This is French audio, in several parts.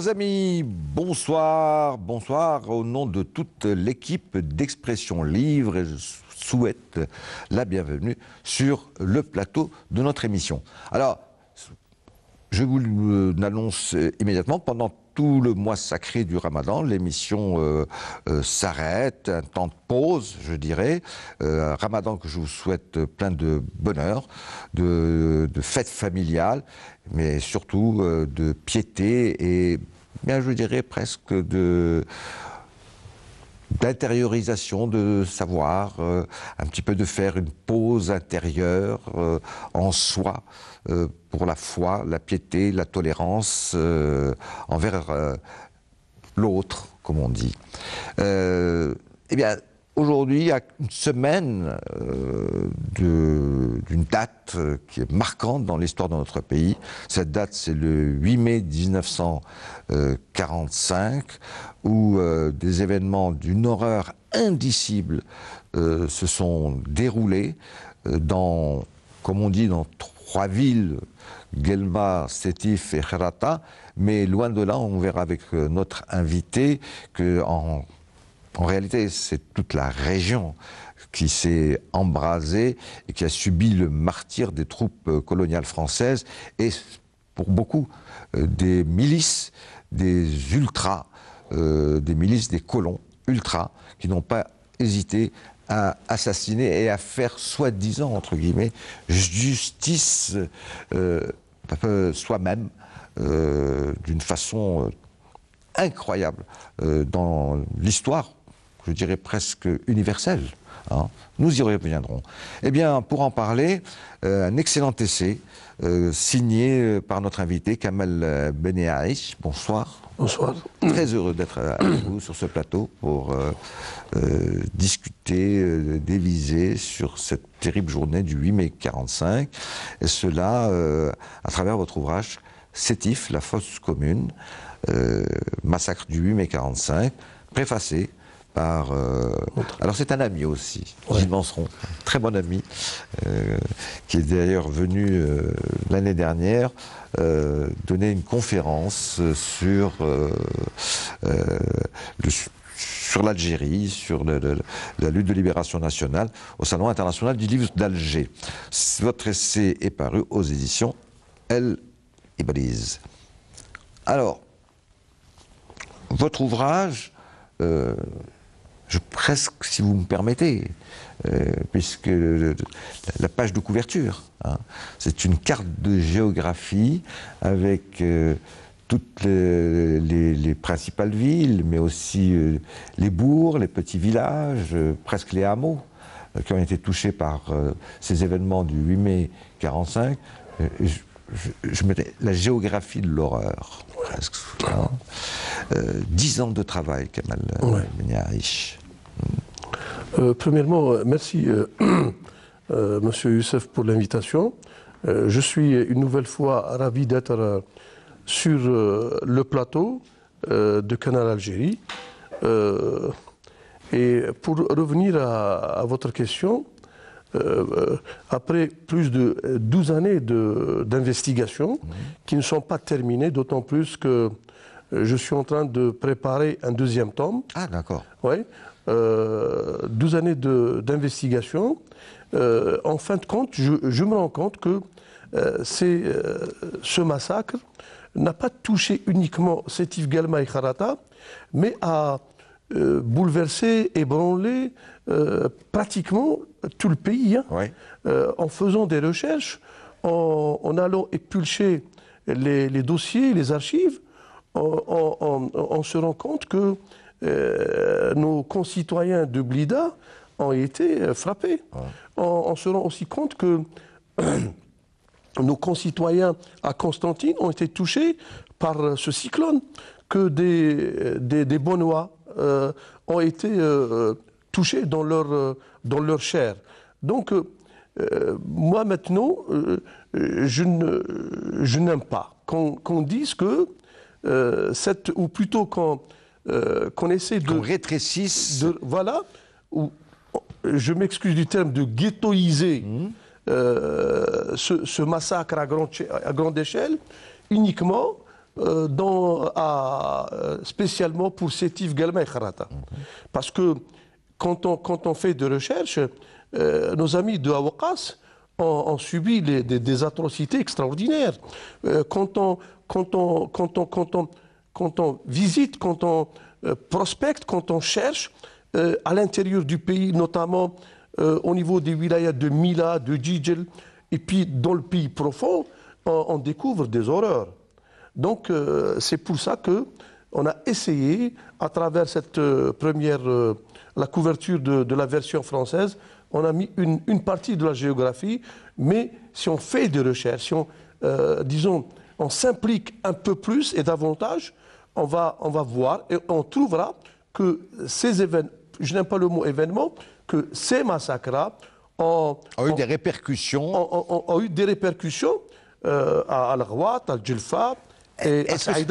Chers amis, bonsoir. Bonsoir au nom de toute l'équipe d'Expression Livre. je souhaite la bienvenue sur le plateau de notre émission. Alors, je vous l'annonce euh, immédiatement, pendant tout le mois sacré du Ramadan, l'émission euh, euh, s'arrête, un temps de pause, je dirais. Euh, Ramadan que je vous souhaite plein de bonheur, de, de fêtes familiales, mais surtout de piété et, bien, je dirais presque de d'intériorisation de savoir, un petit peu de faire une pause intérieure en soi. Euh, pour la foi, la piété, la tolérance euh, envers euh, l'autre, comme on dit. eh bien, aujourd'hui, il y a une semaine d'une date qui est marquante dans l'histoire de notre pays. Cette date, c'est le 8 mai 1945, où des événements d'une horreur indicible se sont déroulés dans, comme on dit, dans trois trois villes, Guelma, Sétif et Rata, mais loin de là, on verra avec euh, notre invité que en, réalité, c'est toute la région qui s'est embrasée et qui a subi le martyre des troupes euh, coloniales françaises et pour beaucoup euh, des milices, des ultras, des milices des colons ultras qui n'ont pas hésité à assassiner et à faire soi-disant, entre guillemets, justice euh, euh, soi-même euh, d'une façon incroyable dans l'histoire, je dirais presque universelle. Hein. Nous y reviendrons. Eh bien, pour en parler, un excellent essai euh, signé euh, par notre invité Kamel euh, Benéaïch. Bonsoir. Bonsoir. Très heureux d'être avec vous sur ce plateau pour discuter, déviser sur cette terrible journée du 8 mai 45, et cela à travers votre ouvrage Sétif, la fosse commune, massacre du 8 mai 45, préfacé par. Euh, alors c'est un ami aussi, Gilles très bon ami, euh, qui est d'ailleurs venu euh, l'année dernière donner une conférence sur l'Algérie, sur la lutte de libération nationale, au Salon international du livre d'Alger. Votre essai est paru aux éditions El Ibrise. Alors, votre ouvrage, je, presque, si vous me permettez, euh, puisque la page de couverture, hein, c'est une carte de géographie avec euh, toutes les, principales villes, mais aussi euh, les bourgs, les petits villages, presque les hameaux qui ont été touchés par ces événements du 8 mai 1945. je mettais la géographie de l'horreur presque. Euh, dix ans de travail, Kamal euh, premièrement, euh, merci euh, Monsieur Youssef pour l'invitation. je suis une nouvelle fois ravi d'être sur le plateau de Canal Algérie. et pour revenir à votre question, euh, après plus de 12 années d'investigation mhm. qui ne sont pas terminées, d'autant plus que euh, je suis en train de préparer un deuxième tome. Ah, d'accord. Oui. 12 euh, années d'investigation. en fin de compte, je, me rends compte que ce massacre n'a pas touché uniquement Sétif Galma et Kharata, mais a bouleversé, ébranlé pratiquement tout le pays, hein. euh, en faisant des recherches, en, allant épulcher les, dossiers, les archives, on, se rend compte que euh, nos concitoyens de Blida ont été euh, frappés. On, se rend aussi compte que nos concitoyens à Constantine ont été touchés par ce cyclone, que des, des, Bonnois ont été touchés dans leur, dans leur chair. Donc, euh, euh, moi maintenant, euh, je, ne, je n'aime pas qu'on, dise que cette, ou plutôt qu'on, essaie de... Qu'on rétrécisse. voilà, ou, je m'excuse du terme, de ghettoiser mmh. ce, massacre à, à grande échelle uniquement dans, à, spécialement pour Sétif Galma mmh. Parce que quand on, fait des recherches, euh, nos amis de Awakas ont, subi des, atrocités extraordinaires. Euh, quand, on, visite, quand on euh, prospecte, quand on cherche à l'intérieur du pays, notamment au niveau des wilayas de Mila, de Djidjel, et puis dans le pays profond, on, on découvre des horreurs. Donc c'est pour ça que on a essayé, à travers cette première la couverture de, la version française, on a mis une, partie de la géographie, mais si on fait des recherches, si on, euh, disons, on s'implique un peu plus et davantage, on va, on va voir et on trouvera que ces événements, je n'aime pas le mot événement, que ces massacres ont, eu des répercussions. Ont, eu des répercussions à al à Julfa, et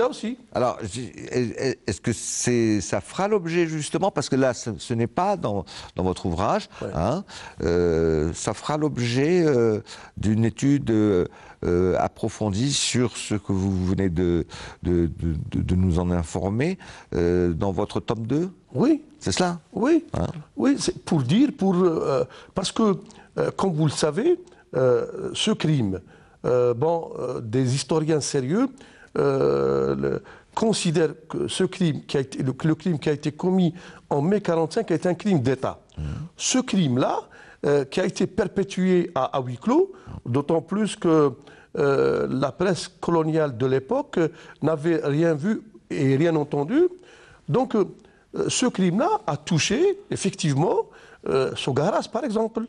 aussi. Alors, est-ce que ça fera l'objet justement, parce que là, ce, n'est pas dans, votre ouvrage, hein. euh, ça fera l'objet euh, d'une étude euh, approfondie sur ce que vous venez de, nous en informer dans votre tome 2 Oui. C'est cela Oui. Hein? oui, pour dire, pour, parce que, comme vous le savez, ce crime, bon, des historiens sérieux, euh, considère que ce crime qui a été, le, crime qui a été commis en mai 45 est un crime d'État. Mmh. Ce crime-là, euh, qui a été perpétué à, huis clos, d'autant plus que euh, la presse coloniale de l'époque n'avait rien vu et rien entendu. Donc, euh, ce crime-là a touché, effectivement, euh, Sogaras, par exemple,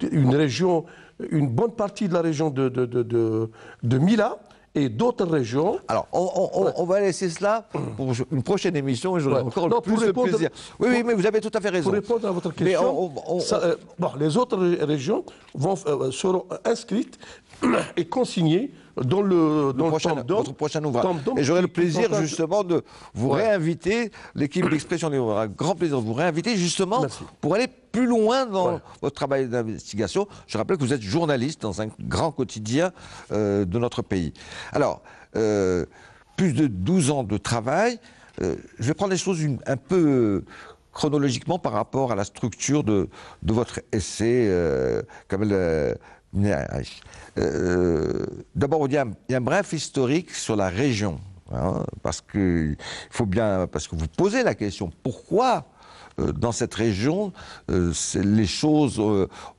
une, région une bonne partie de la région de, de, de, de Mila et d'autres régions. Alors, on, va laisser cela pour une prochaine émission et j'aurai encore non, plus de plaisir. Oui, oui, mais vous avez tout à fait raison. Pour répondre à votre question, euh, bon, les autres régions vont, euh, seront inscrites et consignées dans le, dans prochain, votre prochain ouvrage. Et j'aurai le plaisir justement de vous réinviter, l'équipe d'expression aura grand plaisir de vous réinviter justement pour aller plus loin dans votre travail d'investigation. Je rappelle que vous êtes journaliste dans un grand quotidien euh, de notre pays. Alors, euh, plus de 12 ans de travail. Euh, je vais prendre les choses un peu chronologiquement par rapport à la structure de, votre essai, Kamel D'abord, il y, a un, bref historique sur la région. Hein, parce que faut bien parce que vous posez la question pourquoi euh, dans cette région, euh, les choses,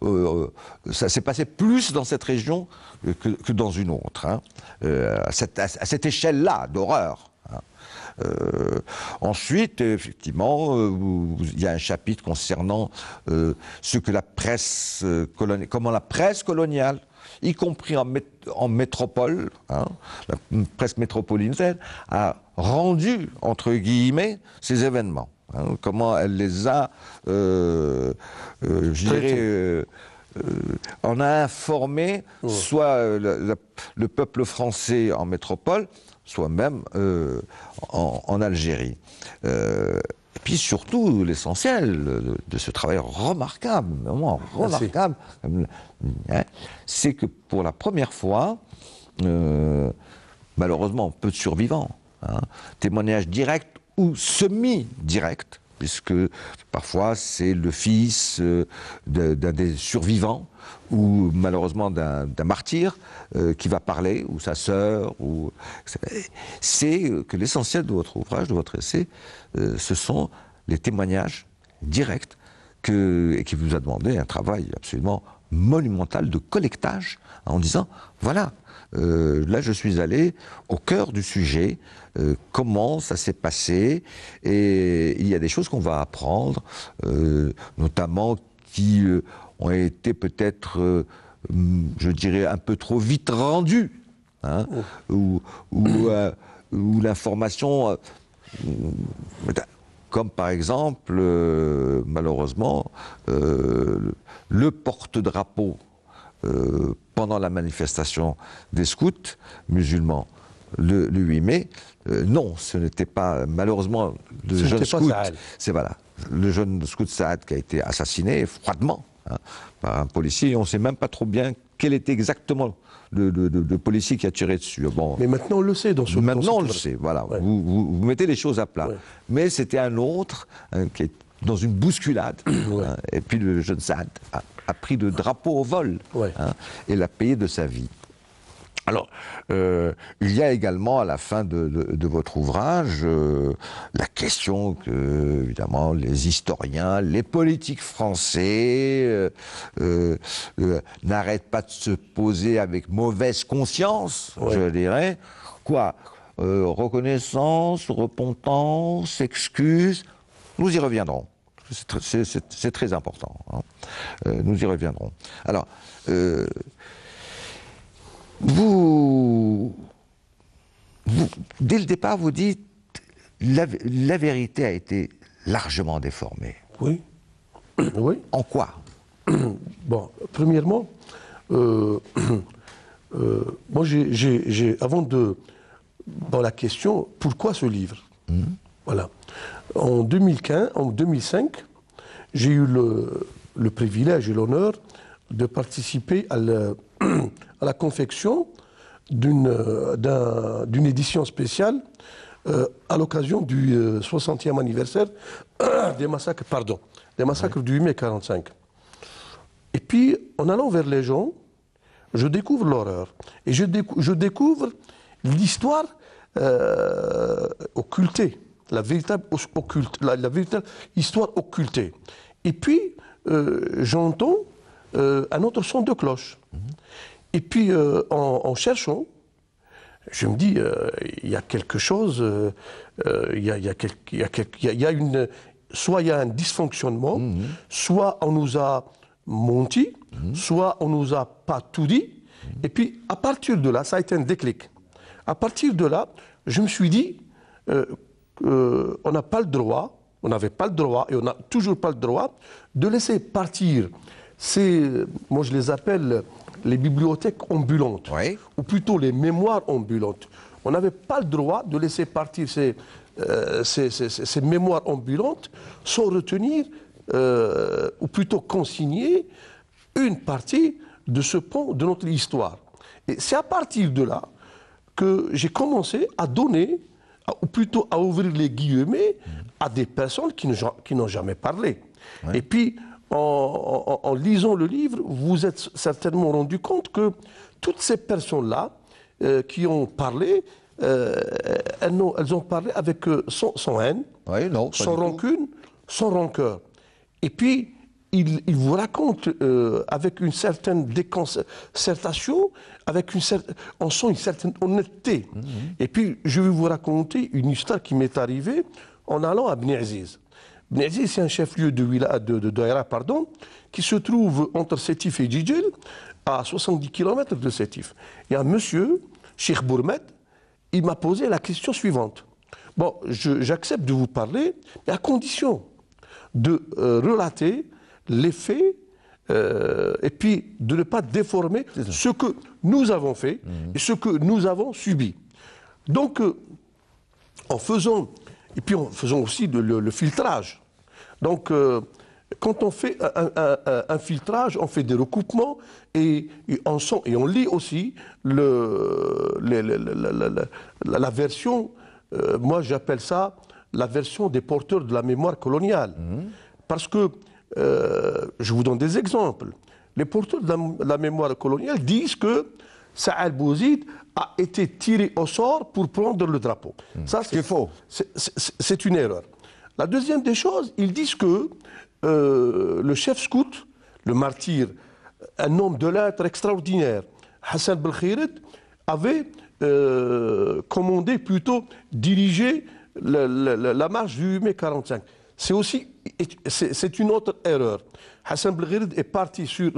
euh, ça s'est passé plus dans cette région que, dans une autre, hein. à cette, échelle-là d'horreur. Hein. ensuite, effectivement, il y a un chapitre concernant ce que la presse coloniale, comment la presse coloniale, y compris en, métropole, hein, la presse métropolitaine, a rendu, entre guillemets, ces événements. Hein, comment elle les a, euh, euh, je dirais, on euh, a informé mmh. soit le peuple français en métropole, soit même en, Algérie. Et puis surtout, l'essentiel de, ce travail remarquable, vraiment remarquable, hein, c'est que pour la première fois, malheureusement, peu de survivants. Hein, témoignage direct ou semi-direct, puisque parfois c'est le fils euh, d'un des survivants ou malheureusement d'un martyr euh, qui va parler, ou sa sœur, ou c'est euh, que l'essentiel de votre ouvrage, de votre essai, ce sont les témoignages directs que, et qui vous a demandé un travail absolument monumental de collectage en disant voilà euh, là, je suis allé au cœur du sujet, euh, comment ça s'est passé, et il y a des choses qu'on va apprendre, euh, notamment qui ont été peut-être, mm, je dirais, un peu trop vite rendues, hein, ou, l'information mm, comme par exemple, malheureusement, le porte-drapeau euh, pendant la manifestation des scouts musulmans le, 8 mai. Euh, non, ce n'était pas, malheureusement, le jeune scout. C'est voilà. Le jeune scout Saad qui a été assassiné froidement hein, par un policier. on ne sait même pas trop bien quel était exactement le, policier qui a tiré dessus. Bon, mais maintenant on le sait dans ce Maintenant on le sait, voilà. Vous, vous, mettez les choses à plat. Mais c'était un autre hein, qui, était dans une bousculade. Hein. et puis le jeune Saad a, pris de drapeau au vol hein, et l'a payé de sa vie. Alors, euh, il y a également à la fin de, votre ouvrage euh, la question que, évidemment, les historiens, les politiques français euh, n'arrêtent pas de se poser avec mauvaise conscience, je dirais. Quoi Reconnaissance, repentance, excuse Nous y reviendrons. C'est très important. Hein. Euh, nous y reviendrons. Alors, euh, vous, dès le départ, vous dites la, la vérité a été largement déformée. Oui. oui. En quoi Bon, premièrement, euh, moi, j'ai, avant de dans la question pourquoi ce livre. Mmh. Voilà. En, 2015, en 2005, j'ai eu le, privilège et l'honneur de participer à, la confection d'une édition spéciale euh, à l'occasion du 60e euh, anniversaire des massacres, pardon, des massacres du 8 mai 45. Et puis, en allant vers les gens, je découvre l'horreur. Et je, découvre l'histoire euh, occultée la véritable, histoire occultée. Et puis, euh, j'entends euh, un autre son de cloche. Et puis, euh, en, cherchant, je me dis, il y a quelque chose, il y, a, une... Soit il y a un dysfonctionnement, mhm. soit on nous a menti, mhm. soit on nous a pas tout dit. Mhm. Et puis, à partir de là, ça a été un déclic. À partir de là, je me suis dit, euh, on n'a pas le droit, on n'avait pas le droit et on n'a toujours pas le droit de laisser partir ces, moi je les appelle les bibliothèques ambulantes, ou plutôt les mémoires ambulantes. On n'avait pas le droit de laisser partir ces, euh, mémoires ambulantes sans retenir, euh, ou plutôt consigner, une partie de ce pont de notre histoire. Et c'est à partir de là que j'ai commencé à donner ah, ou plutôt à ouvrir les guillemets à des personnes qui n'ont jamais parlé. Et puis, en, lisant le livre, vous êtes certainement rendu compte que toutes ces personnes-là euh, qui ont parlé, euh, elles, ont, elles, ont, parlé avec euh, sans, haine, sans rancune, sans rancœur. Et puis, il, il vous raconte avec une certaine déconcertation avec une certaine, on sent une certaine honnêteté. Mhm. Et puis, je vais vous raconter une histoire qui m'est arrivée en allant à Bneziz. Bneziz, c'est un chef-lieu de, Wila, de, pardon, qui se trouve entre Sétif et Djidjil, à 70 km de Sétif. Et un monsieur, Cheikh Bourmet, il m'a posé la question suivante. Bon, j'accepte de vous parler, mais à condition de euh, relater les faits euh, et puis de ne pas déformer ce que, nous avons fait mhm. et ce que nous avons subi. Donc, euh, en faisant, et puis en faisant aussi le, filtrage. Donc, euh, quand on fait un, filtrage, on fait des recoupements et, on, et on, lit aussi le, la, version, euh, moi j'appelle ça la version des porteurs de la mémoire coloniale. Mhm. Parce que, je vous donne des exemples, les porteurs de la mémoire coloniale disent que Sa'al Bouzid a été tiré au sort pour prendre le drapeau. Hmm. Ça, c'est faux. C'est une erreur. La deuxième des choses, ils disent que euh, le chef scout, le martyr, un homme de lettres extraordinaire, Hassan Belkhiret, avait euh, commandé, plutôt dirigé la, marche du mai 45. C'est aussi, c'est une autre erreur. Hassan Belgrid est parti sur,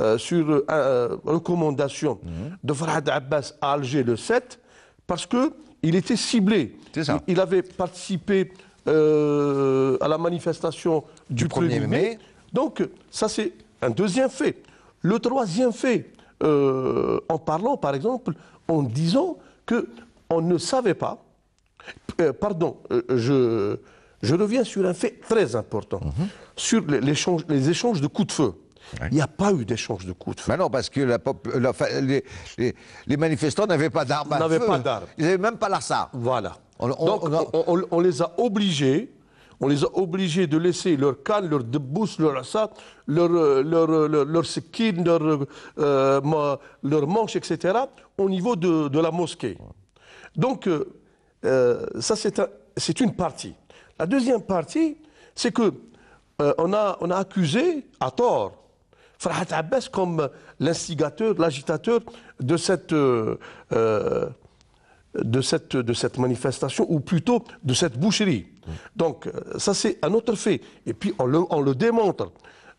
euh, sur euh, recommandation de Farhad Abbas à Alger le 7 parce qu'il était ciblé. Il, avait participé euh, à la manifestation du, 1er mai. Donc, ça, c'est un deuxième fait. Le troisième fait, en parlant, par exemple, en disant qu'on ne savait pas. pardon, je, je reviens sur un fait très important. Mhm sur les échanges, les échanges de coups de feu. Il n'y a pas eu d'échange de coups de feu. Bah non, parce que la les, manifestants n'avaient pas d'armes à feu. Pas Ils n'avaient même pas l'arsa. Voilà. On, Donc, on, les a obligés, on les a obligés de laisser leur canne, leur debousse, leur arsa, euh, euh, leur, leur, leur, leur leur, leur, manche, etc., au niveau de, de la mosquée. Donc, euh, ça, c'est c'est une partie. La deuxième partie, c'est que euh, on, a, accusé, à tort, Farhat Abbas comme l'instigateur, l'agitateur de cette, euh, euh, de, cette, de cette manifestation, ou plutôt de cette boucherie. Donc, ça, c'est un autre fait. Et puis, on le, démontre.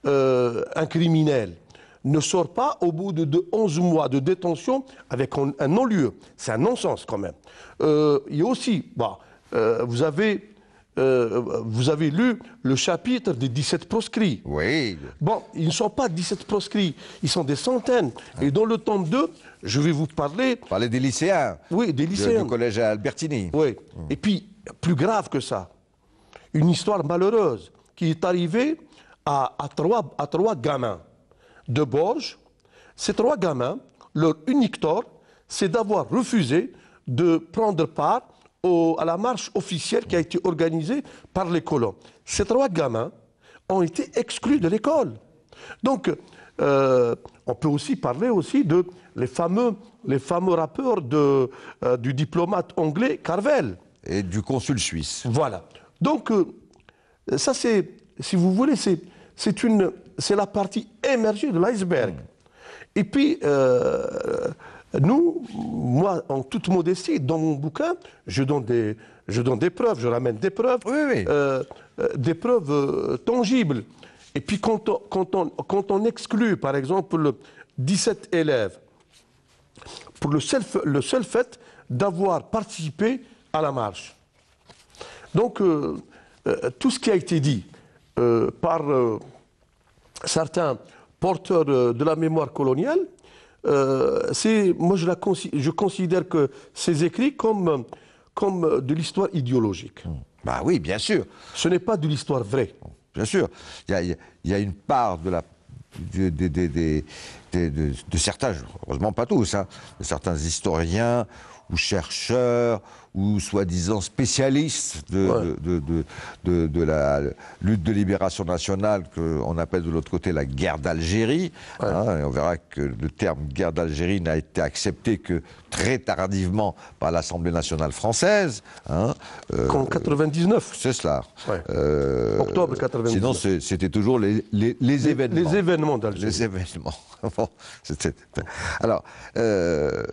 un criminel ne sort pas au bout de, 11 mois de détention avec un, non-lieu. C'est un non-sens, quand même. il y a aussi, bah, vous avez euh, euh, vous avez lu le chapitre des 17 proscrits. Oui. Bon, ils ne sont pas 17 proscrits, ils sont des centaines. Ah. Et dans le tome 2, je vais vous parler... Parler des lycéens. Oui, des lycéens. du collège Albertini. Oui. Mmh. Et puis, plus grave que ça, une histoire malheureuse qui est arrivée à, trois, à trois gamins de Borges. Ces trois gamins, leur unique tort, c'est d'avoir refusé de prendre part à la marche officielle qui a été organisée par les colons. Ces trois gamins ont été exclus de l'école. Donc, euh, on peut aussi parler aussi de les fameux, les fameux rappeurs de, euh, du diplomate anglais Carvel. Et du consul suisse. Voilà. Donc, euh, ça c'est, si vous voulez, c'est, c'est, la partie émergée de l'iceberg. Mm. Et puis, nous, moi, en toute modestie, dans mon bouquin, je donne des, je donne des preuves, je ramène des preuves, euh, euh, des preuves euh, tangibles. Et puis quand on, exclut, par exemple, 17 élèves, pour le seul, le seul fait d'avoir participé à la marche. Donc, tout ce qui a été dit par certains porteurs de la mémoire coloniale, euh, moi je, la, je, considère que ces écrits comme, comme de l'histoire idéologique. Mmh. Bah oui, bien sûr. Ce n'est pas de l'histoire vraie. Mmh. Bien sûr. Il y a, y a une part de la de, de, certains, heureusement pas tous, ça. Hein, de certains historiens ou chercheurs, ou soi-disant spécialistes de, de, de, de, la lutte de libération nationale, qu'on appelle de l'autre côté la guerre d'Algérie. Hein, on verra que le terme guerre d'Algérie n'a été accepté que très tardivement par l'Assemblée nationale française. Hein, 99. Euh, c'est cela. Euh, Octobre 99. Sinon, c'était toujours les, les, événements. Les événements d'Algérie. Les événements. Alors. Euh,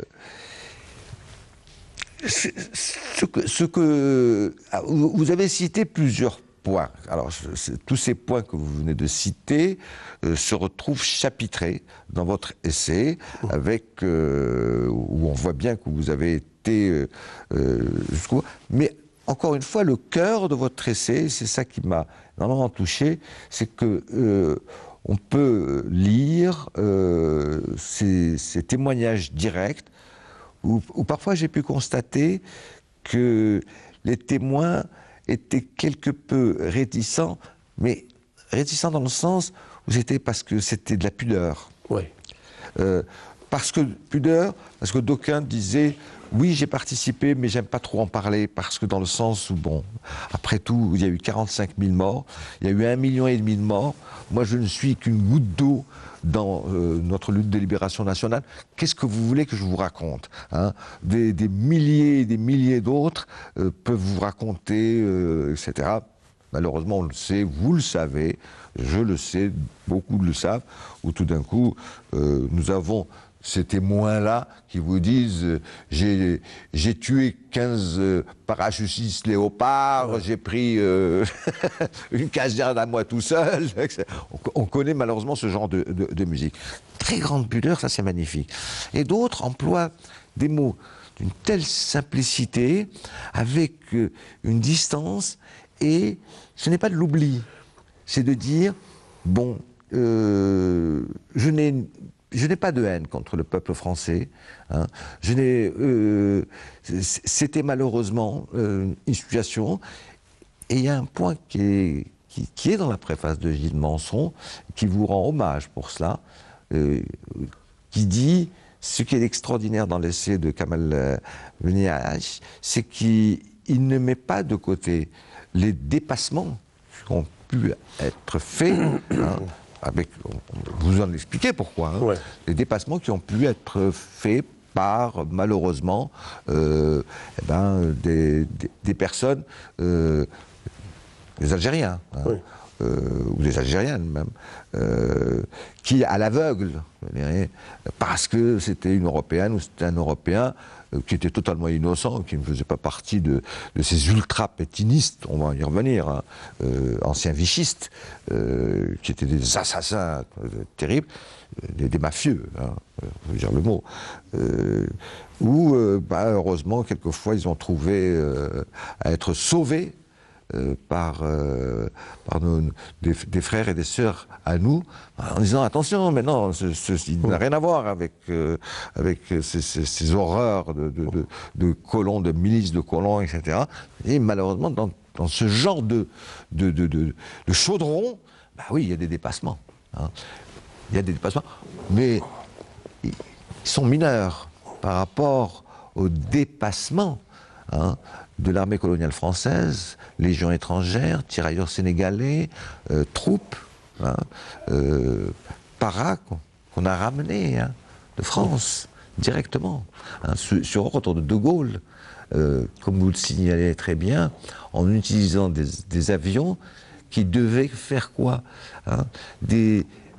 ce que, ce que, ah, vous avez cité plusieurs points. Alors tous ces points que vous venez de citer euh, se retrouvent chapitrés dans votre essai, avec euh, où on voit bien que vous avez été euh, jusqu'au. Mais encore une fois, le cœur de votre essai, c'est ça qui m'a énormément touché, c'est que on peut lire ces témoignages directs où, parfois j'ai pu constater que les témoins étaient quelque peu réticents, mais réticents dans le sens où c'était parce que c'était de la pudeur. Oui. Euh, parce que pudeur, parce que d'aucuns disaient oui, j'ai participé, mais j'aime pas trop en parler parce que dans le sens où bon, après tout, il y a eu 45 000 morts, il y a eu un million et demi de morts. Moi, je ne suis qu'une goutte d'eau dans euh, notre lutte de libération nationale. Qu'est-ce que vous voulez que je vous raconte hein des, milliers et des milliers d'autres euh, peuvent vous raconter, euh, etc. Malheureusement, on le sait, vous le savez, je le sais, beaucoup le savent, où tout d'un coup, nous avons ces témoins-là qui vous disent euh, j'ai, tué 15 euh, parachutistes léopards, j'ai pris euh, une caserne à moi tout seul. on, connaît malheureusement ce genre de, de, de, musique. Très grande pudeur, ça c'est magnifique. Et d'autres emploient des mots d'une telle simplicité, avec une distance, et ce n'est pas de l'oubli, c'est de dire, bon, je n'ai je n'ai pas de haine contre le peuple français. Hein. Je n'ai, euh, c'était malheureusement euh, une situation. Et il y a un point qui est, qui, est dans la préface de Gilles Manson, qui vous rend hommage pour cela, euh, qui dit ce qui est extraordinaire dans l'essai de Kamal Beniaïch, c'est qu'il ne met pas de côté les dépassements qui ont pu être faits. Hein vous en expliquez pourquoi, hein, les dépassements qui ont pu être faits par malheureusement euh, eh ben, des, personnes, euh, des Algériens. Hein. Euh, ou des Algériennes même, euh, qui, à l'aveugle, parce que c'était une Européenne ou c'était un Européen, euh, qui était totalement innocent, qui ne faisait pas partie de, ces ultra-pétinistes, on va y revenir, hein, anciens vichistes, qui étaient des assassins terribles, des, mafieux, hein, on je dire le mot, où, bah, heureusement, quelquefois, ils ont trouvé à être sauvés euh, par, euh, des, frères et des sœurs à nous, en disant attention, maintenant non, il oh. n'a rien à voir avec, euh, avec ces, horreurs de, de, de, colons, de milices de colons, etc. Et malheureusement, dans, dans ce genre de, de, de, chaudron, bah oui, il y a des dépassements. Hein. Il y a des dépassements, mais ils sont mineurs par rapport au dépassement hein de l'armée coloniale française, Légion étrangère, tirailleurs sénégalais, euh, troupes, hein, euh, qu'on a ramené hein, de France directement. Hein, sur, ordre de De Gaulle, euh, comme vous le signalez très bien, en utilisant des, des avions qui devaient faire quoi hein,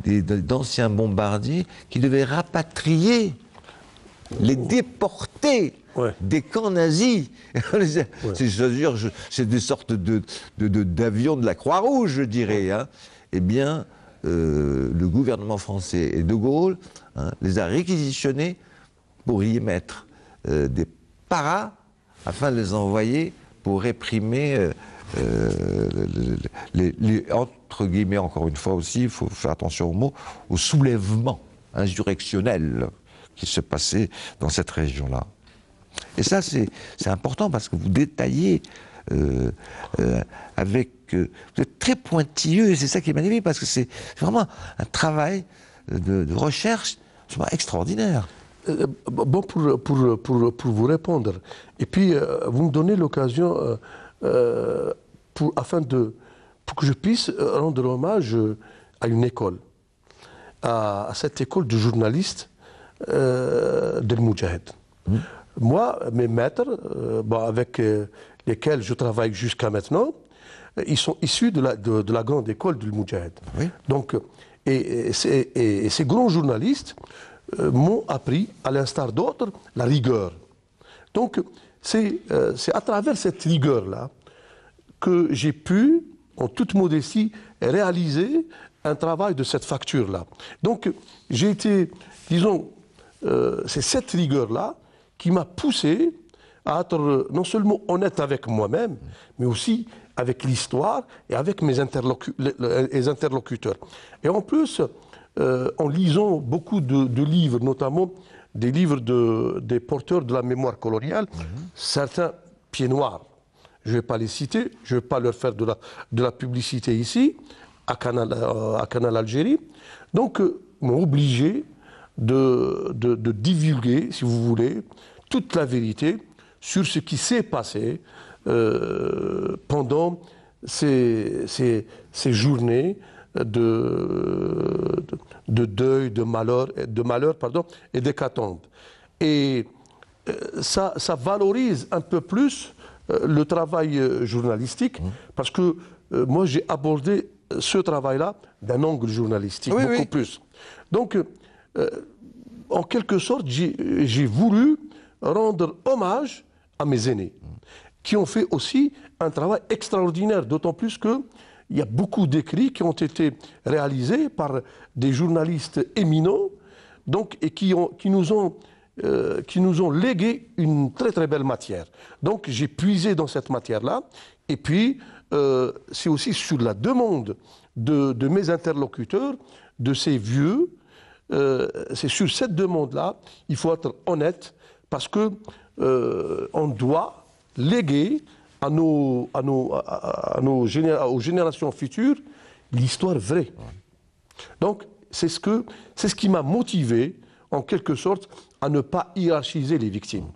D'anciens bombardiers qui devaient rapatrier les déporter des camps nazis. C'est des sortes d'avions de, la Croix-Rouge, je dirais. Hein. Eh bien, euh, le gouvernement français et De Gaulle hein, les a réquisitionnés pour y mettre euh, des paras afin de les envoyer pour réprimer. Euh, les, entre guillemets, encore une fois aussi, il faut faire attention au mot, au soulèvement insurrectionnel qui se passait dans cette région-là. Et ça, c'est important parce que vous détaillez euh, euh, avec. Euh, vous êtes très pointilleux et c'est ça qui est magnifique parce que c'est vraiment un travail de, recherche extraordinaire. Bon, pour, pour, vous répondre, et puis vous me donnez l'occasion afin de. pour que je puisse rendre hommage à une école, à cette école de journalistes euh, de Moudjahed. Hmm. Moi, mes maîtres, euh, avec euh, lesquels je travaille jusqu'à maintenant, ils sont issus de la, grande école de Moudjahed. Donc, et, ces grands journalistes m'ont appris, à l'instar d'autres, la rigueur. Donc, c'est à travers cette rigueur-là que j'ai pu, en toute modestie, réaliser un travail de cette facture-là. Donc, j'ai été, disons, euh, c'est cette rigueur-là qui m'a poussé à être non seulement honnête avec moi-même, mais aussi avec l'histoire et avec mes interlocuteurs. Et en plus, euh, en lisant beaucoup de, livres, notamment des livres de, des porteurs de la mémoire coloniale, mhm. certains pieds noirs, je ne vais pas les citer, je ne vais pas leur faire de la, de la publicité ici, à Canal, euh, à Canal Algérie, donc m'ont obligé de, de, divulguer, si vous voulez, toute la vérité sur ce qui s'est passé euh, pendant ces, ces, ces journées de, de, deuil, de malheur, de malheur pardon, et d'hécatombe. Et euh, ça, ça, valorise un peu plus euh, le travail journalistique, mmh. parce que moi j'ai abordé ce travail-là d'un angle journalistique, beaucoup plus. Donc euh, en quelque sorte, j'ai voulu rendre hommage à mes aînés, qui ont fait aussi un travail extraordinaire, d'autant plus qu'il y a beaucoup d'écrits qui ont été réalisés par des journalistes éminents, donc, et euh, qui, nous ont légué une très très belle matière. Donc j'ai puisé dans cette matière-là, et puis euh, c'est aussi sur la demande de, mes interlocuteurs, de ces vieux, euh, c'est sur cette demande-là, il faut être honnête, parce que euh, on doit léguer à nos, à nos, à, nos aux générations futures l'histoire vraie. Donc, c'est ce, ce qui m'a motivé, en quelque sorte, à ne pas hiérarchiser les victimes.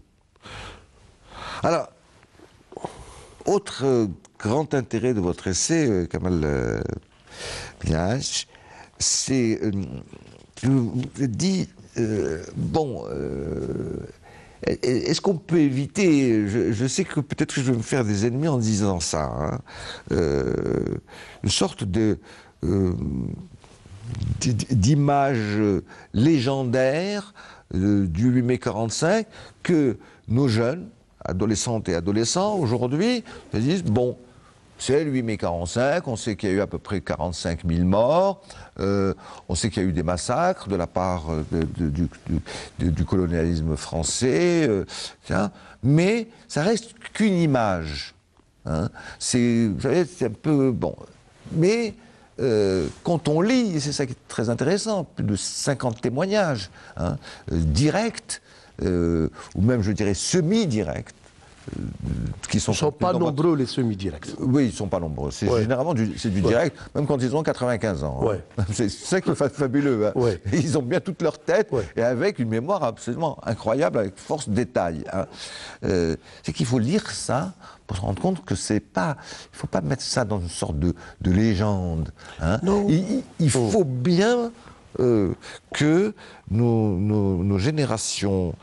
Alors, autre euh, grand intérêt de votre essai, Kamal une c'est vous dit, euh, bon, euh, est-ce qu'on peut éviter je, sais que peut-être que je vais me faire des ennemis en disant ça. Hein, euh, une sorte de d'image légendaire du 8 mai 45 que nos jeunes, adolescentes et adolescents, aujourd'hui, se disent, bon, c'est le 8 mai 45, on sait qu'il y a eu à peu près 45 000 morts, euh, on sait qu'il y a eu des massacres de la part euh, du, colonialisme français, euh, mais ça reste qu'une image. Hein. C'est, un peu... Bon. Mais quand on lit, et c'est ça qui est très intéressant, plus de 50 témoignages hein, directs, ou même je dirais semi-directs, euh, qui sont... Ils sont pas nombreux les semi-directs. Oui, ils sont pas nombreux. C'est généralement du, du direct, même quand ils ont 95 ans. Hein. C'est ça qui est fabuleux. Hein. Ils ont bien toute leur tête et avec une mémoire absolument incroyable, avec force détail. Hein. Euh, c'est qu'il faut lire ça pour se rendre compte que c'est pas. Il faut pas mettre ça dans une sorte de, légende. Il, faut bien euh, que nos, générations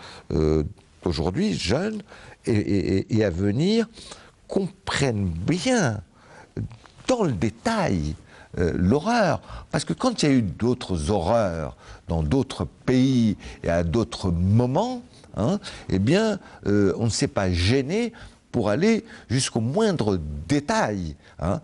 aujourd'hui jeunes et, à venir comprennent bien dans le détail euh, l'horreur. Parce que quand il y a eu d'autres horreurs dans d'autres pays et à d'autres moments, hein, eh bien, euh, on ne s'est pas gêné pour aller jusqu'au moindre détail. Hein.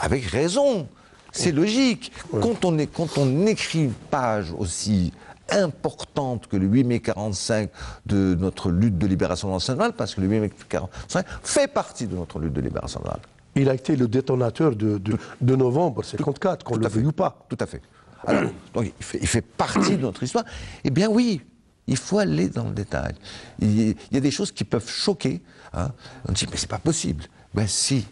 avec raison. C'est logique. Quand quand on écrit une page aussi importante que le 8 mai 45 de notre lutte de libération nationale, parce que le 8 mai 45 fait partie de notre lutte de libération nationale. Il a été le détonateur de, novembre 54, qu'on le veuille ou pas. Tout à fait. Alors, donc, il fait, partie de notre histoire. Eh bien oui, il faut aller dans le détail. Il y a des choses qui peuvent choquer. Hein. On dit, mais c'est pas possible. Ben si,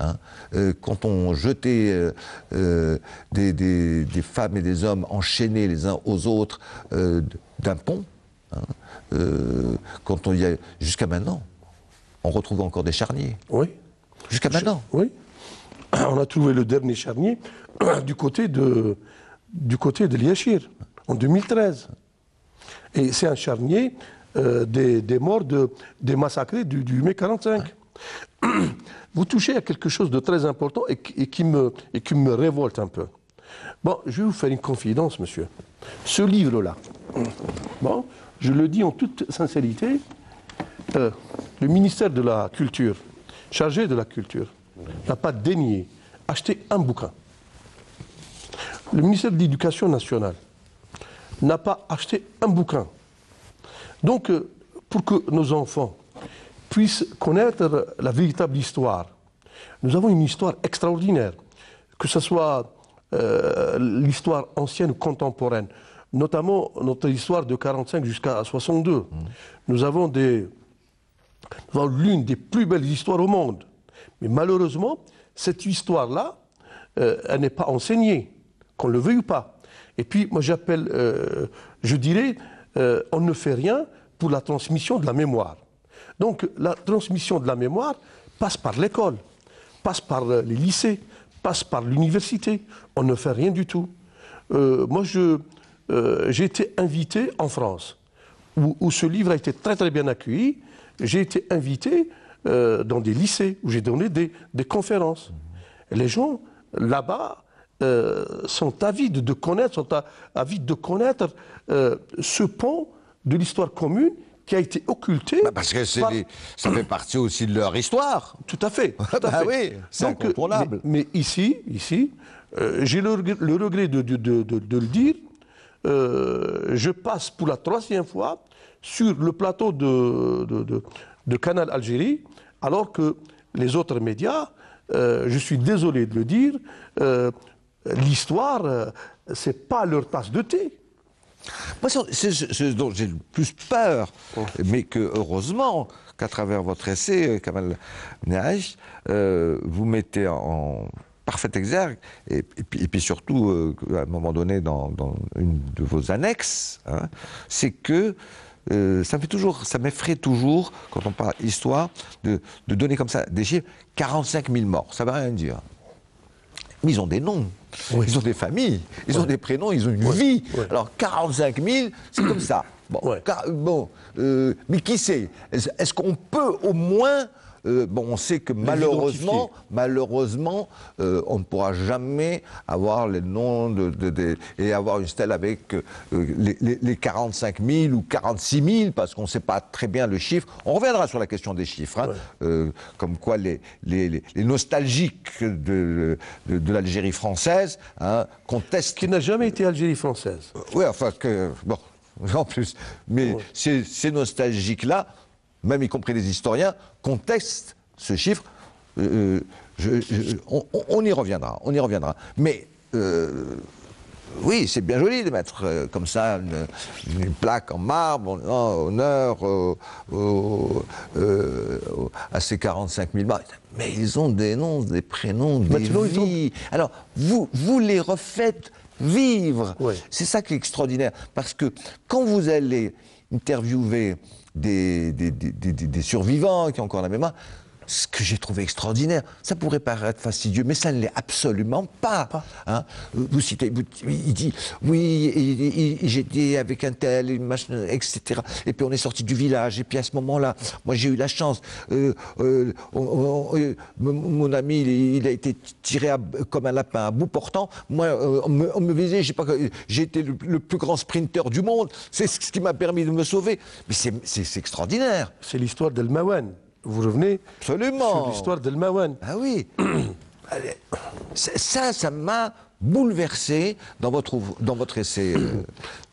Hein. Euh, quand on jetait euh, euh, des, femmes et des hommes enchaînés les uns aux autres d'un pont, hein, quand on y jusqu'à maintenant, on retrouve encore des charniers. Oui. Jusqu'à maintenant. oui. On a trouvé le dernier charnier du côté de, du côté de Liachir, en 2013. Et c'est un charnier des, morts, de, des massacrés du, du mai 45. Vous touchez à quelque chose de très important et, qui me, révolte un peu. Bon, je vais vous faire une confidence, monsieur. Ce livre-là, bon, je le dis en toute sincérité, euh, le ministère de la Culture, chargé de la Culture, n'a pas dénié, acheter un bouquin. Le ministère de l'Éducation nationale n'a pas acheté un bouquin. Donc, euh, pour que nos enfants puisse connaître la véritable histoire. Nous avons une histoire extraordinaire, que ce soit euh, l'histoire ancienne ou contemporaine, notamment notre histoire de 45 jusqu'à 62. Nous avons, des, l'une des plus belles histoires au monde. Mais malheureusement, cette histoire-là, euh, elle n'est pas enseignée, qu'on le veuille ou pas. Et puis, moi j'appelle, euh, je dirais, on ne fait rien pour la transmission de la mémoire. Donc la transmission de la mémoire passe par l'école, passe par euh, les lycées, passe par l'université. On ne fait rien du tout. Euh, moi, euh, j'ai été invité en France, où, ce livre a été très très bien accueilli. J'ai été invité dans des lycées, où j'ai donné des, conférences. Les gens, là-bas, sont avides de connaître, sont avides de connaître ce pont de l'histoire commune qui a été occulté. Bah, parce que ça fait partie aussi de leur histoire. Tout à fait. Tout bah oui, c'est incontrôlable. – Mais, ici, ici euh, j'ai le, regret de, le dire, euh, je passe pour la troisième fois sur le plateau de, Canal Algérie, alors que les autres médias, euh, je suis désolé de le dire, l'histoire, ce n'est pas leur tasse de thé. Moi, c'est ce dont j'ai le plus peur, oh. mais que heureusement qu'à travers votre essai, euh, Kamal Nehaj, euh, vous mettez en parfait exergue, et, puis, surtout, euh, à un moment donné, dans, une de vos annexes, hein, c'est que ça fait toujours, ça m'effraie toujours, quand on parle histoire, de, de, donner comme ça des chiffres, 45 000 morts, ça ne veut rien dire. Mais ils ont des noms. Ils ont des familles, ils ont des prénoms, ils ont une vie. Alors 45 000, c'est comme ça. Bon, euh, mais qui sait Est-ce qu'on peut au moins euh, bon, on sait que malheureusement, malheureusement, euh, on ne pourra jamais avoir les noms de, et avoir une stèle avec euh, les, 45 000 ou 46 000 parce qu'on ne sait pas très bien le chiffre. On reviendra sur la question des chiffres, hein. comme quoi les, nostalgiques de, l'Algérie française hein, contestent. Qui n'a jamais été Algérie française. oui, enfin bon. En plus, mais ces nostalgiques-là même y compris les historiens, contestent ce chiffre. Euh, euh, on, y reviendra, on y reviendra. Mais euh, oui, c'est bien joli de mettre comme ça une, plaque en marbre, en honneur à ces 45 000 morts. Mais ils ont des noms, des prénoms, des bah, vies. Alors, vous, vous les refaites vivre. C'est ça qui est extraordinaire. Parce que quand vous allez interviewer des, des, des, survivants qui ont encore la mémoire, ce que j'ai trouvé extraordinaire. Ça pourrait paraître fastidieux, mais ça ne l'est absolument pas. Hein. vous citez, il dit, oui, j'étais avec un tel, etc. Et puis on est sorti du village, et puis à ce moment-là, moi j'ai eu la chance. Euh, euh, euh, mon ami, il, a été tiré comme un lapin à bout portant. Moi, on me, disait, visait, j'ai été le, plus grand sprinter du monde. C'est ce qui m'a permis de me sauver. Mais c'est extraordinaire. C'est l'histoire d'El Mawen vous revenez sur l'histoire d'El-Mawan. Ah oui. ça, ça m'a bouleversé dans votre, dans votre essai. Euh,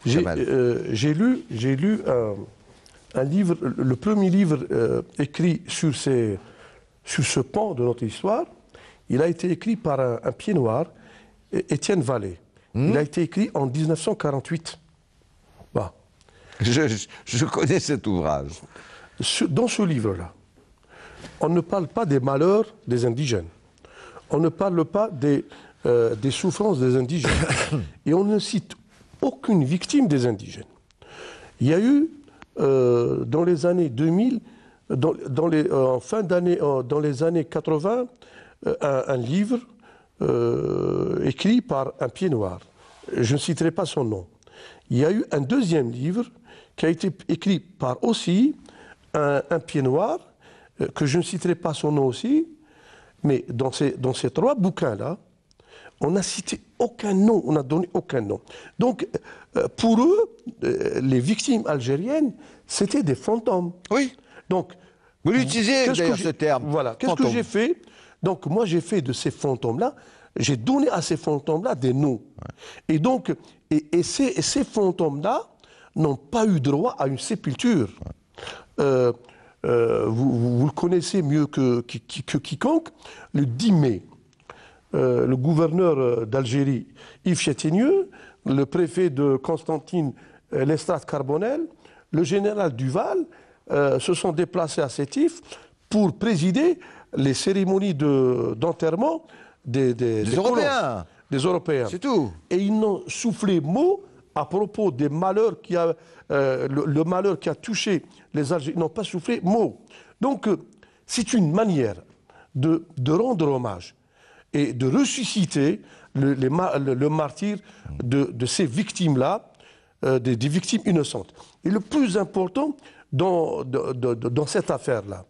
euh, j'ai lu, j'ai lu un, livre, le premier livre euh, écrit sur, ces, sur ce pan de notre histoire. Il a été écrit par un, pied noir, e-, Étienne Vallée. Hmm? Il a été écrit en 1948. Bah. Je, connais cet ouvrage. dans ce livre-là, on ne parle pas des malheurs des indigènes. On ne parle pas des, euh, des souffrances des indigènes. Et on ne cite aucune victime des indigènes. Il y a eu, euh, dans les années 2000, dans, les, euh, en fin d'année, dans les années 80, un, livre écrit par un pied noir. Je ne citerai pas son nom. Il y a eu un deuxième livre qui a été écrit par aussi un pied noir euh, que je ne citerai pas son nom aussi, mais dans ces, dans ces trois bouquins-là, on n'a cité aucun nom, on n'a donné aucun nom. Donc, euh, pour eux, euh, les victimes algériennes, c'était des fantômes. Oui. Donc, vous l'utilisez d'ailleurs ce terme. Voilà. Qu'est-ce que j'ai fait Donc, moi, j'ai fait de ces fantômes-là, j'ai donné à ces fantômes-là des noms. Et donc, et, ces, fantômes-là n'ont pas eu droit à une sépulture. Euh, vous, le connaissez mieux que, quiconque, le 10 mai, euh, le gouverneur euh, d'Algérie, Yves Chétigneux, le préfet de Constantine, Lestrade Carbonel, le général Duval, se sont déplacés à Sétif pour présider les cérémonies d'enterrement des, des, Européens. des Européens. C'est tout. Et ils n'ont soufflé mot à propos des malheurs qui, a, euh, le, malheur qui a touché les Algériens n'ont pas soufflé mot. Donc, euh, c'est une manière de, rendre hommage et de ressusciter le, martyr de, ces victimes-là, euh, des, victimes innocentes. Et le plus important dans, cette affaire-là,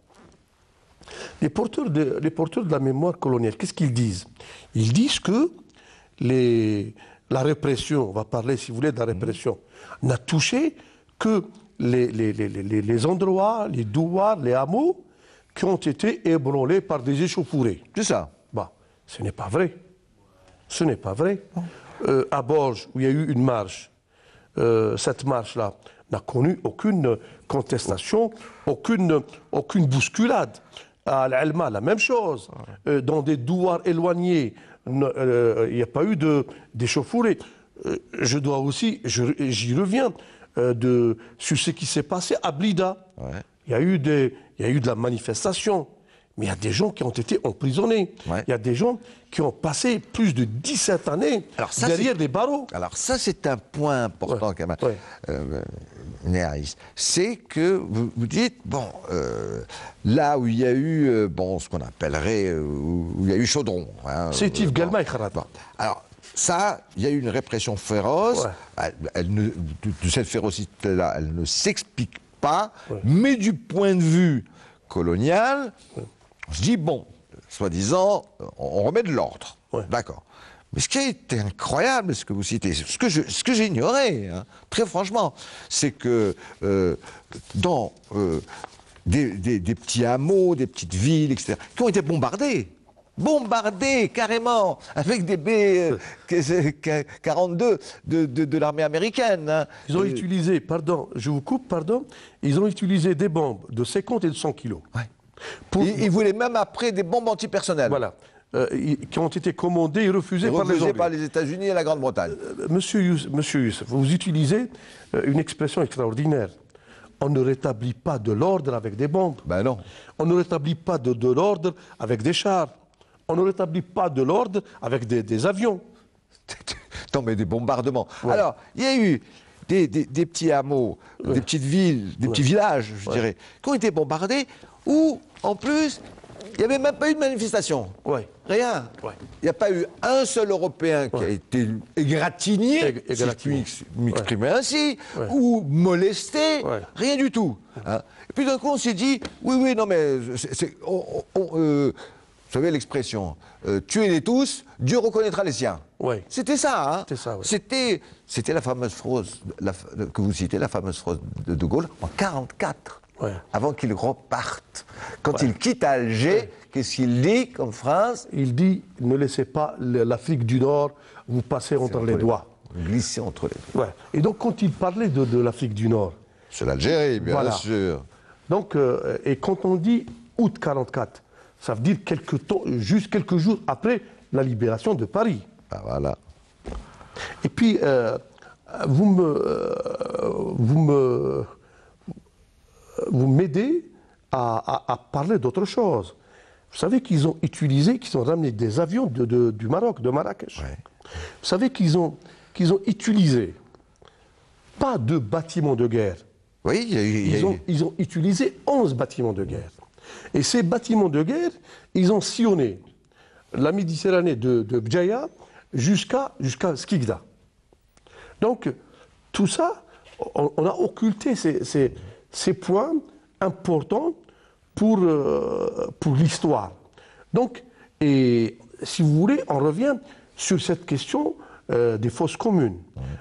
les porteurs, de, la mémoire coloniale, qu'est-ce qu'ils disent Ils disent que la répression, on va parler si vous voulez de la répression, n'a touché que les, les, les, les endroits, les douars, les hameaux qui ont été ébranlés par des échauffourées. C'est ça. Bah, ce n'est pas vrai. Ce n'est pas vrai. Euh, à Borges, où il y a eu une marche, euh, cette marche-là n'a connu aucune contestation, aucune, aucune bousculade. À Alma, la même chose. Euh, dans des douars éloignés, il n'y a pas eu d'échauffourée. je dois aussi, j'y reviens, euh, de, sur ce qui s'est passé à Blida. Il, y a eu des, il eu de la manifestation, mais il y a des gens qui ont été emprisonnés. Il y a des gens qui ont passé plus de 17 années derrière les barreaux. Alors ça, c'est un point important, ouais. Euh, c'est que vous, dites, bon, euh, là où il y a eu, bon, ce qu'on appellerait, où, il y a eu chaudron. Hein, c'est Yves Galma et Alors, ça, il y a eu une répression féroce. de, cette férocité-là, elle ne s'explique pas. Mais du point de vue colonial, on se dit, bon, soi-disant, on, remet de l'ordre. D'accord. Mais ce qui a été incroyable, ce que vous citez, ce que, j'ai ignoré, j'ignorais, hein, très franchement, c'est que euh, dans euh, des, des petits hameaux, des petites villes, etc., qui ont été bombardés, – Bombardés carrément avec des B-42 euh, de, l'armée américaine. Hein. Ils ont euh, utilisé, pardon, je vous coupe, pardon, ils ont utilisé des bombes de 50 et de 100 kilos. Ils, voulaient même après des bombes antipersonnelles. Voilà. Euh, qui ont été commandées et refusées par les par les États-Unis et la Grande-Bretagne. Monsieur, Huss, vous utilisez une expression extraordinaire. On ne rétablit pas de l'ordre avec des bombes. Ben non. On ne rétablit pas de l'ordre avec des chars on ne rétablit pas de l'ordre avec des, avions. non, mais des bombardements. Alors, il y a eu des, petits hameaux, des petites villes, des petits villages, je dirais, qui ont été bombardés, où, en plus, il n'y avait même pas eu de manifestation. Rien. Il n'y a pas eu un seul Européen qui a été égratigné, je puis m'exprimer ainsi, ou molesté, rien du tout. Hein. Et puis d'un coup, on s'est dit, oui, oui, non, mais euh, vous savez l'expression, euh, tuer es les tous, Dieu reconnaîtra les siens. C'était ça, hein C'était ça, C'était, la fameuse phrase euh, que vous citez, la fameuse phrase de De Gaulle en 44, avant qu'il reparte. Quand il quitte Alger, qu'est-ce qu'il dit comme phrase Il dit ne laissez pas l'Afrique du Nord vous passer entre, les, doigts. Glisser entre les doigts. Et donc quand il parlait de, l'Afrique du Nord. C'est l'Algérie, bien sûr. Donc, euh, et quand on dit août 44, ça veut dire quelques temps, juste quelques jours après la libération de Paris. Ah, voilà. Et puis, euh, vous me, euh, vous me, vous m'aidez à, parler d'autre chose. Vous savez qu'ils ont utilisé, qu'ils ont ramené des avions du Maroc, de Marrakech. Vous savez qu'ils ont, qu'ils ont utilisé pas de bâtiments de guerre. Oui, il y a eu. Ils, ont, ils ont utilisé 11 bâtiments de guerre. Et ces bâtiments de guerre, ils ont sillonné la Méditerranée de, de Bjaïa jusqu'à jusqu'à Skikda. Donc, tout ça, on, a occulté ces, points importants pour, euh, pour l'histoire. Donc, et si vous voulez, on revient sur cette question euh, des fosses communes.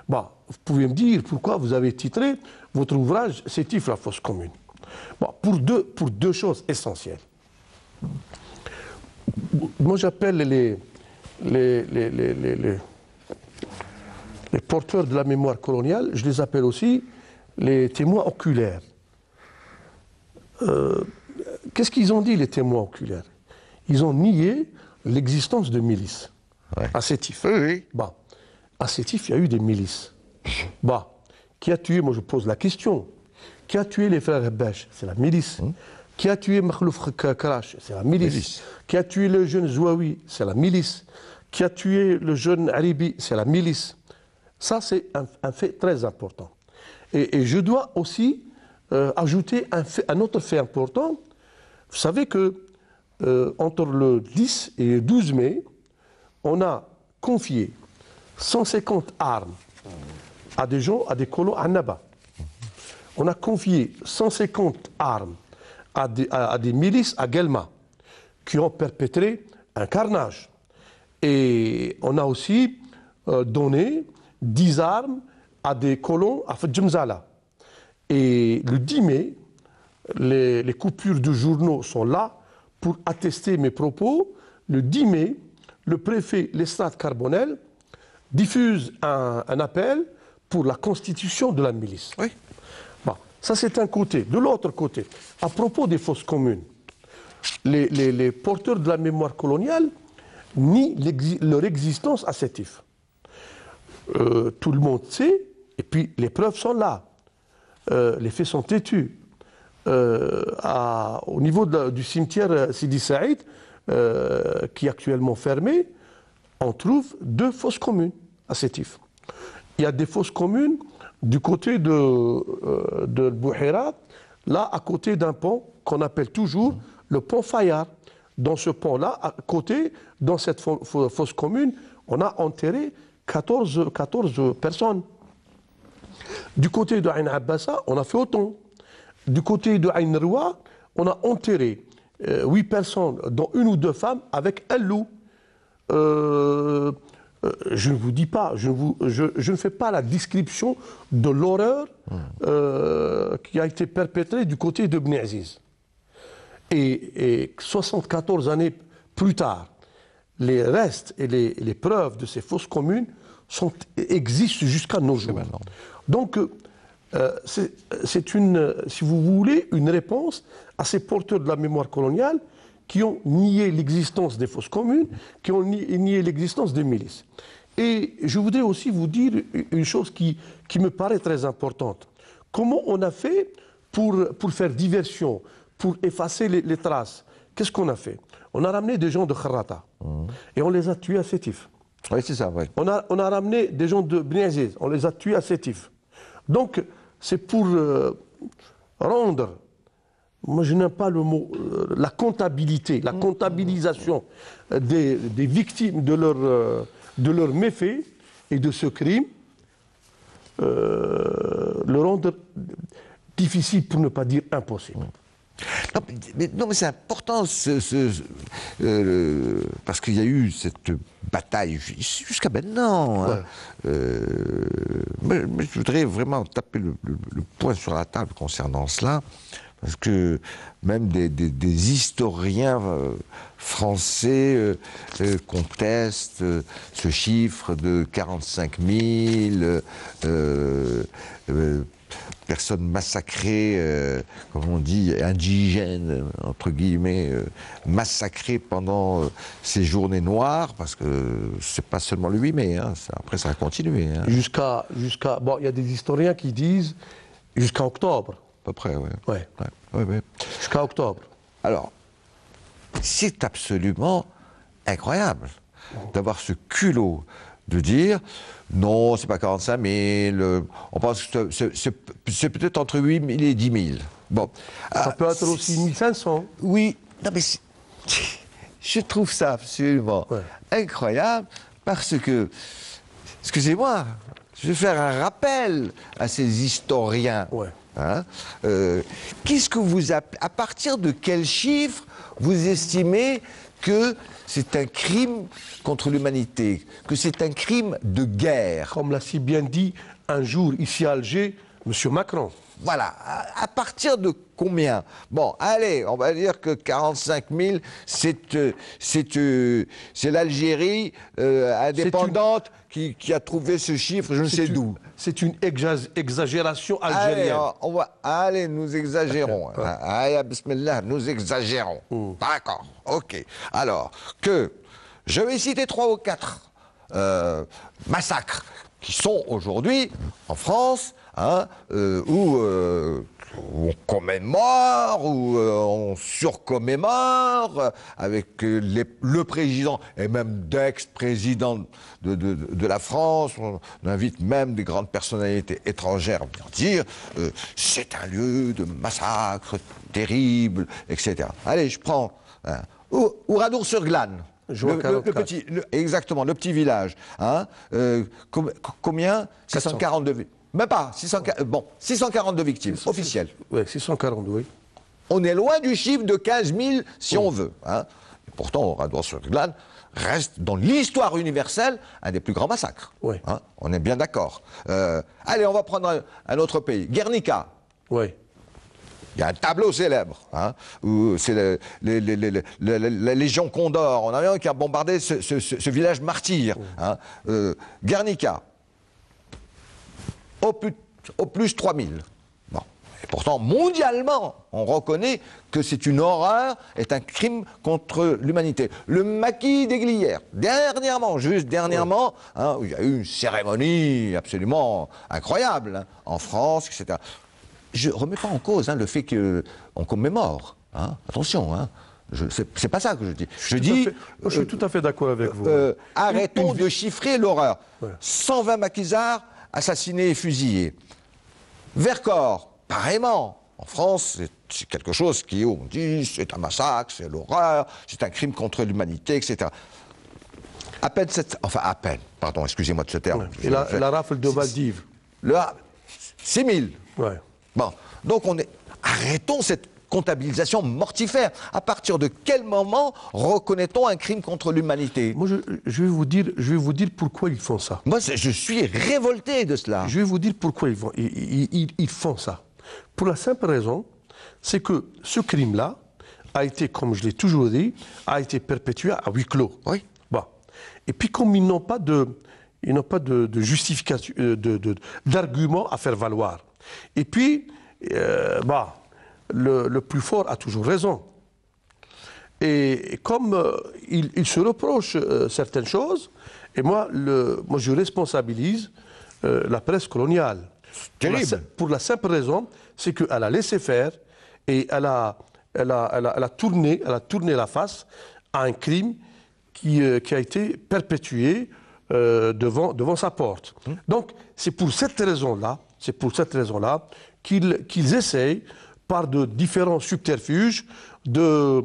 Bah, vous pouvez me dire pourquoi vous avez titré votre ouvrage C'est la fosse commune pour, deux, choses essentielles. Moi, j'appelle les porteurs de la mémoire coloniale, je les appelle aussi les témoins oculaires. Euh, qu'est-ce qu'ils ont dit, les témoins oculaires Ils ont nié l'existence de milices. Ouais. À Sétif. Bah, il y a eu des milices. Bah, qui a tué Moi, je pose la question. Qui a tué les frères Hebbach C'est la milice. Hmm? Qui a tué Makhlouf Krach, C'est la milice. Qui a tué le jeune Zouaoui C'est la milice. Qui a tué le jeune Aribi C'est la milice. Ça, c'est un, fait très important. Et, je dois aussi euh, ajouter un, autre fait important. Vous savez que euh, entre le 10 et le 12 mai, on a confié 150 armes à des gens, à des colons à Naba on a confié 150 armes à des, milices à Guelma qui ont perpétré un carnage. Et on a aussi euh, donné 10 armes à des colons à Fadjumzala. Et le 10 mai, les, coupures de journaux sont là pour attester mes propos. Le 10 mai, le préfet lestrade Carbonel diffuse un, un appel pour la constitution de la milice. Oui. Ça, c'est un côté. De l'autre côté, à propos des fosses communes, les, porteurs de la mémoire coloniale nient leur existence à cet euh, tout le monde sait, et puis les preuves sont là. Euh, les faits sont têtus. Euh, au niveau du cimetière Sidi Saïd, qui est actuellement fermé, on trouve deux fosses communes à cet Il y a des fosses communes du côté de, euh, là, à côté d'un pont qu'on appelle toujours le pont Fayar. Dans ce pont-là, à côté, dans cette fosse commune, on a enterré 14, 14 personnes. Du côté de Ain Abbassa, on a fait autant. Du côté de Ain Roua, on a enterré 8 euh, personnes, dont une ou deux femmes, avec un loup. Euh, euh, je ne vous dis pas, je, ne fais pas la description de l'horreur hmm. euh, qui a été perpétrée du côté de Aziz. Et, 74 années plus tard, les restes et les, preuves de ces fausses communes existent jusqu'à nos jours. Donc, euh, c'est une, si vous voulez, une réponse à ces porteurs de la mémoire coloniale qui ont nié l'existence des fosses communes, qui ont nié l'existence des milices. Et je voudrais aussi vous dire une chose qui, me paraît très importante. Comment on a fait pour, pour faire diversion, pour effacer les, traces Qu'est-ce qu'on a fait On a ramené des gens de Kharata mmh. et on les a tués à Sétif. Oui, c'est ça, oui. On a, on a ramené des gens de Bniaziz, on les a tués à Sétif. Donc, c'est pour euh, rendre moi je n'aime pas le mot, euh, la comptabilité, la mm. comptabilisation euh, des, victimes de leur euh, de leur méfaits et de ce crime, le rendre difficile pour ne pas dire impossible. Mm. Non, mais, c'est important parce qu'il y a eu cette bataille jusqu'à maintenant. mais, hein. je voudrais vraiment taper le, le, point sur la table concernant cela parce que même des, historiens euh, français euh, euh, contestent ce chiffre de 45 000 personnes massacrées, comme on dit, indigènes, entre guillemets, massacrées pendant ces journées noires, parce que c'est pas seulement le 8 mai, après ça a continué. Hein. Jusqu'à, jusqu'à, bon, il y a des historiens qui disent jusqu'à octobre peu près, oui. Ouais. Jusqu'à octobre. Alors, c'est absolument incroyable d'avoir ce culot de dire non, c'est pas 45 000, euh, on pense que c'est peut-être entre 8 000 et 10 000. Bon. Ça ah, peut être aussi 1 500. Oui, non mais je trouve ça absolument incroyable parce que, excusez-moi, je vais faire un rappel à ces historiens. Ouais. Hein euh, qu'est-ce que vous à partir de quel chiffre vous estimez que c'est un crime contre l'humanité, que c'est un crime de guerre Comme l'a si bien dit un jour ici à Alger, monsieur Macron. Voilà. à partir de combien Bon, allez, on va dire que 45 000, euh, euh, c'est l'Algérie euh, indépendante qui, a trouvé ce chiffre, je ne sais d'où. C'est une exagération algérienne. Allez, on va... allez nous exagérons. allez, ah, ah, bismillah, nous exagérons. Mmh. D'accord, ok. Alors, que je vais citer trois ou quatre massacres qui sont aujourd'hui en France, hein, où on commémore ou euh, on surcommémore avec euh, les, le président et même d'ex-président de, la France. On, invite même des grandes personnalités étrangères à dire euh, c'est un lieu de massacre terrible, etc. Allez, je prends hein, ouradour sur glane le, petit, exactement, le petit village. Hein, euh, combien même pas. bon, 642 victimes officielles. Oui, 642, oui. On est loin du chiffre de 15 000 si oh. on veut. Hein. pourtant, radouin sur reste dans l'histoire universelle un des plus grands massacres. Oui. Hein. On est bien d'accord. Euh, allez, on va prendre un, autre pays. Guernica. Oui. Il y a un tableau célèbre, hein, où c'est la Légion Condor en avion qui a bombardé ce, village martyr. Hein. Euh, Guernica, au plus, 3000. Bon. Et pourtant, mondialement, on reconnaît que c'est une horreur, est un crime contre l'humanité. Le maquis des dernièrement, juste dernièrement, hein, il y a eu une cérémonie absolument incroyable hein, en France, etc. Je ne remets pas en cause hein, le fait qu'on commémore. Attention, hein. C'est pas ça que je dis. Je, dis. je suis tout à fait d'accord avec euh, vous. Euh, arrêtons de chiffrer l'horreur. 120 maquisards, assassiné et fusillé. Vercors, pareillement. En France, c'est quelque chose qui, on dit, c'est un massacre, c'est l'horreur, c'est un crime contre l'humanité, etc. À peine cette... Enfin, à peine, pardon, excusez-moi de ce terme. Et la, la, rafle de Maldives Le 6000 Ouais. Bon, donc on est... Arrêtons cette comptabilisation mortifère. À partir de quel moment reconnaît-on un crime contre l'humanité Moi, je, vais vous dire, je vais vous dire pourquoi ils font ça. Moi, je suis révolté de cela. Je vais vous dire pourquoi ils font, ça. Pour la simple raison, c'est que ce crime-là a été, comme je l'ai toujours dit, a été perpétué à huis clos. Oui. Et puis, comme ils n'ont pas de, pas de, justification, euh, d'argument de, à faire valoir. Et puis, euh, bah, le, plus fort a toujours raison. Et comme euh, il, se reproche euh, certaines choses, et moi, le, moi je responsabilise euh, la presse coloniale. Pour la, pour la, simple raison, c'est qu'elle a laissé faire et elle a, tourné, a tourné la face à un crime qui, a été perpétué devant, devant sa porte. Mmh. Donc c'est pour cette raison-là, c'est pour cette raison-là qu'ils essayent par de différents subterfuges de,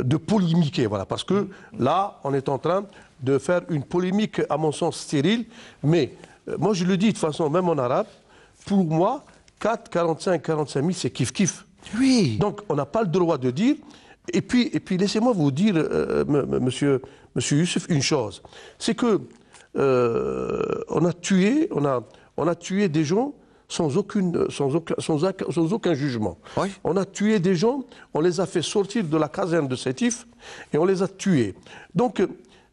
de polémiquer. Voilà, parce que là, on est en train de faire une polémique, à mon sens, stérile. Mais euh, moi, je le dis de toute façon, même en arabe, pour moi, 4, 45, 45 000, c'est kiff-kiff. Oui. Donc, on n'a pas le droit de dire. Et puis, et puis laissez-moi vous dire, euh, euh, monsieur, monsieur Youssef, une chose. C'est que on a tué, on a, on a tué des gens sans, aucune, sans, aucun, jugement. On a tué des gens, on les a fait sortir de la caserne de Sétif et on les a tués. Donc,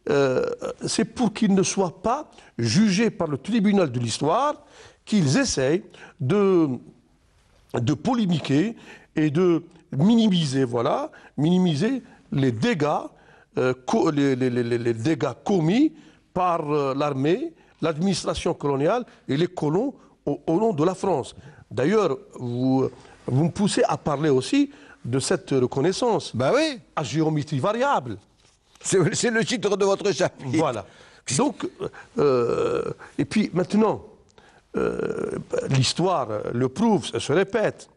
euh, c'est pour qu'ils ne soient pas jugés par le tribunal de l'histoire qu'ils essayent de, de polémiquer et de minimiser, voilà, minimiser les dégâts, euh, les dégâts commis par euh, l'armée, l'administration coloniale et les colons au, nom de la France. D'ailleurs, vous, vous me poussez à parler aussi de cette reconnaissance. Bah oui. À géométrie variable. C'est le titre de votre chapitre. Voilà. Donc, euh, et puis maintenant, euh, l'histoire le prouve, se répète.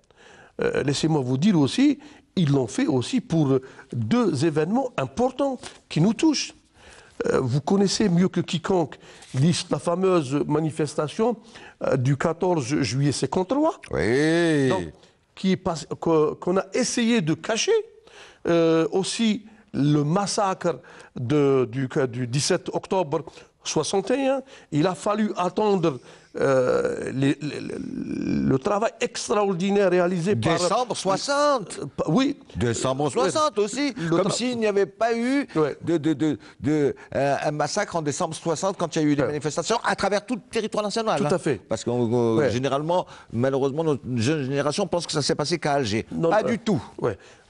Euh, laissez-moi vous dire aussi, ils l'ont fait aussi pour deux événements importants qui nous touchent. Euh, vous connaissez mieux que quiconque la fameuse manifestation euh, du 14 juillet 53, oui. qu'on a essayé de cacher euh, aussi le massacre du 17 octobre 61. Il a fallu attendre euh, le travail extraordinaire réalisé par... Décembre 60 euh, Oui. Décembre 60 aussi, comme s'il n'y avait pas eu de, euh, un massacre en décembre 60 quand il y a eu des manifestations à travers tout le territoire national. Tout à hein. fait. Parce que généralement, malheureusement, notre jeune génération pense que ça s'est passé qu'à Alger. pas du tout.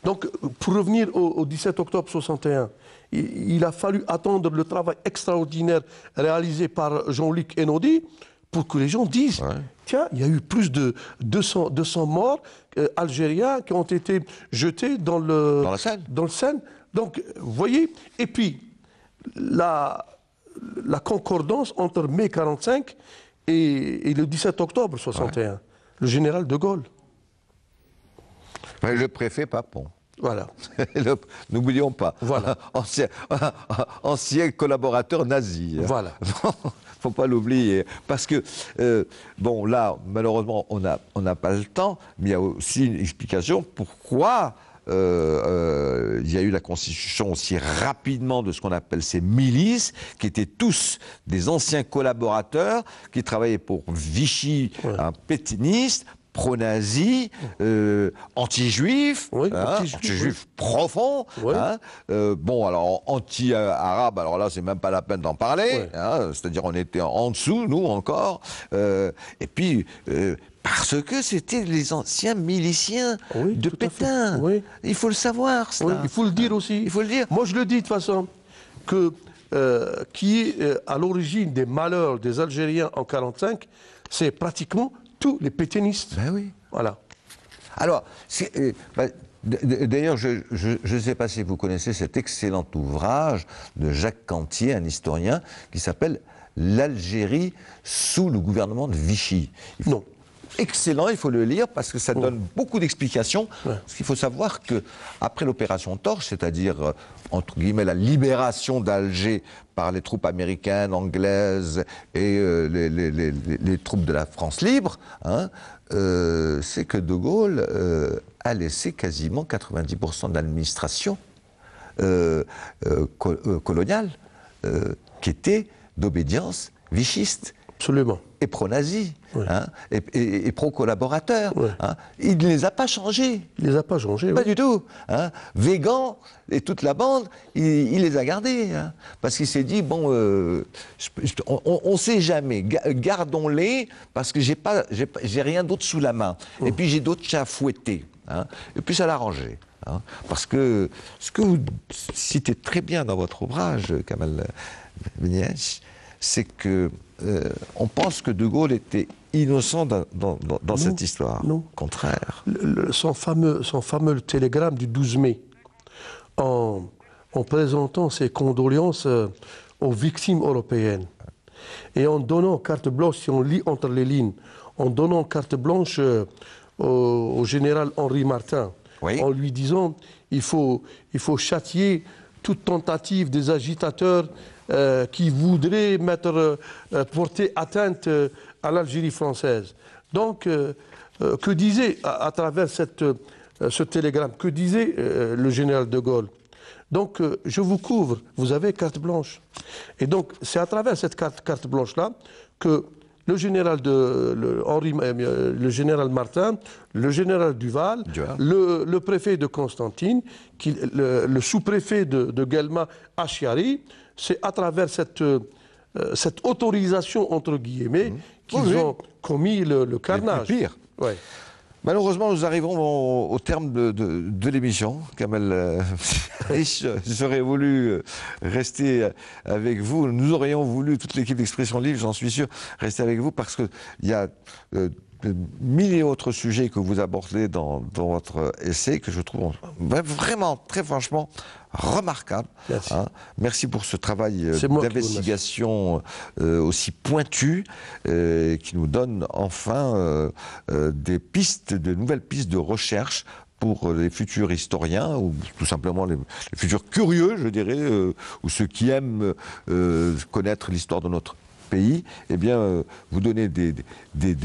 Donc, pour revenir au, 17 octobre 61, il, il, a fallu attendre le travail extraordinaire réalisé par Jean-Luc Enodi pour que les gens disent, tiens, il y a eu plus de 200, 200 morts euh, algériens qui ont été jetés dans le, dans, Seine. le Seine. Donc, vous voyez, et puis, la, la concordance entre mai 45 et, le 17 octobre 61, le général de Gaulle. le préfet Papon. Voilà. N'oublions pas. Voilà. Ancien, ancien, collaborateur nazi. Voilà faut pas l'oublier. Parce que, euh, bon, là, malheureusement, on n'a on pas le temps, mais il y a aussi une explication pourquoi euh, euh, il y a eu la constitution aussi rapidement de ce qu'on appelle ces milices, qui étaient tous des anciens collaborateurs qui travaillaient pour Vichy, un pétiniste, pro-nazis, euh, anti-juifs, hein, anti-juifs profonds. Hein. Euh, bon, alors anti-arabe, alors là, c'est même pas la peine d'en parler. Hein. C'est-à-dire, on était en dessous, nous encore. Euh, et puis, parce que c'était les anciens miliciens de Pétain. Il faut le savoir, Il faut le dire aussi. Il faut le dire. Moi, je le dis de toute façon que qui est à l'origine des malheurs des Algériens en 45, c'est pratiquement tous les pétainistes. Ben oui. Voilà. Alors, euh, bah, d'ailleurs, je ne sais pas si vous connaissez cet excellent ouvrage de Jacques Cantier, un historien, qui s'appelle L'Algérie sous le gouvernement de Vichy. Non excellent, il faut le lire parce que ça oh. donne beaucoup d'explications. Il qu'il faut savoir que après l'opération Torche, c'est-à-dire euh, entre guillemets la libération d'Alger par les troupes américaines, anglaises et euh, les, troupes de la France libre, hein, euh, c'est que De Gaulle a laissé quasiment 90% de l'administration coloniale qui était d'obédience vichiste. Absolument. Et pro-nazi, hein, et, pro-collaborateur. Hein. Il ne les a pas changés. Il ne les a pas changés, Pas du tout. Hein. Végan et toute la bande, il, les a gardés. Hein. parce qu'il s'est dit, bon, euh, on ne sait jamais, gardons-les, parce que j'ai pas, j'ai rien d'autre sous la main. Oh. Et puis j'ai d'autres chats fouettés. Hein. Et puis ça l'a rangé. parce que ce que vous citez très bien dans votre ouvrage, Kamal Benyash, c'est que euh, on pense que De Gaulle était innocent dans, cette histoire. Non. Contraire. son, fameux, son fameux télégramme du 12 mai, en, présentant ses condoléances euh, aux victimes européennes, et en donnant carte blanche, si on lit entre les lignes, en donnant carte blanche euh, au, général Henri Martin, en lui disant il faut, il faut châtier toute tentative des agitateurs euh, qui voudraient euh, porter atteinte euh, à l'Algérie française. Donc, que disait, à, travers cette, ce télégramme, que disait le général de Gaulle donc, je vous couvre, vous avez carte blanche. Et donc, c'est à travers cette carte, blanche-là que le général, de, Henri, général Martin, le général Duval, Le, préfet de Constantine, qui, le, sous-préfet de, de Galma c'est à travers cette, euh, cette autorisation, entre guillemets, mmh. qu'ils ont commis le, carnage. Le pire. Malheureusement, nous arrivons au, terme de, l'émission. Kamel euh, j'aurais voulu euh, rester avec vous. Nous aurions voulu, toute l'équipe d'Expression Livre, j'en suis sûr, rester avec vous parce qu'il y a mille et autres sujets que vous abordez dans, votre essai, que je trouve vraiment, très franchement, remarquable. Hein. Merci. pour ce travail euh, d'investigation euh, aussi pointu euh, qui nous donne enfin des pistes, de nouvelles pistes de recherche pour les futurs historiens ou tout simplement les, les futurs curieux, je dirais, ou ceux qui aiment connaître l'histoire de notre pays, eh bien, euh, vous donnez des,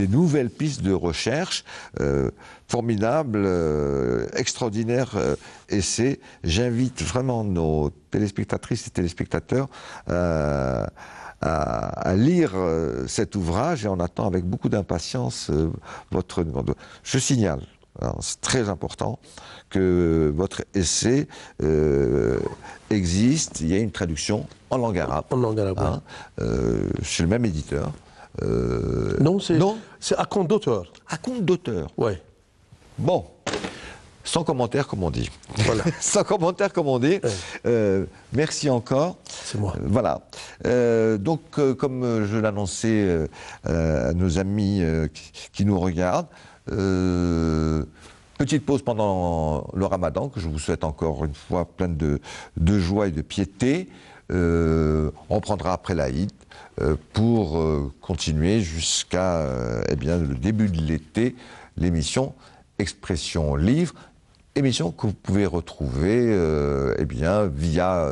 nouvelles pistes de recherche euh, formidables, euh, extraordinaires. et c'est, j'invite vraiment nos téléspectatrices et téléspectateurs à à, lire cet ouvrage et on attend avec beaucoup d'impatience votre demande. Je signale c'est très important que votre essai euh, existe. Il y a une traduction en langue arabe. En langue arabe. Hein, euh, le même éditeur. Euh, non, c'est à compte d'auteur. À compte d'auteur. Oui. Bon. Sans commentaire, comme on dit. Voilà. Sans commentaire, comme on dit. merci encore. C'est moi. voilà. donc, comme je l'annonçais à nos amis qui, nous regardent, euh, petite pause pendant le ramadan, que je vous souhaite encore une fois pleine de, de joie et de piété. Euh, on prendra après l'Aïd euh, pour continuer jusqu'à eh le début de l'été l'émission Expression Livre, émission que vous pouvez retrouver eh bien, via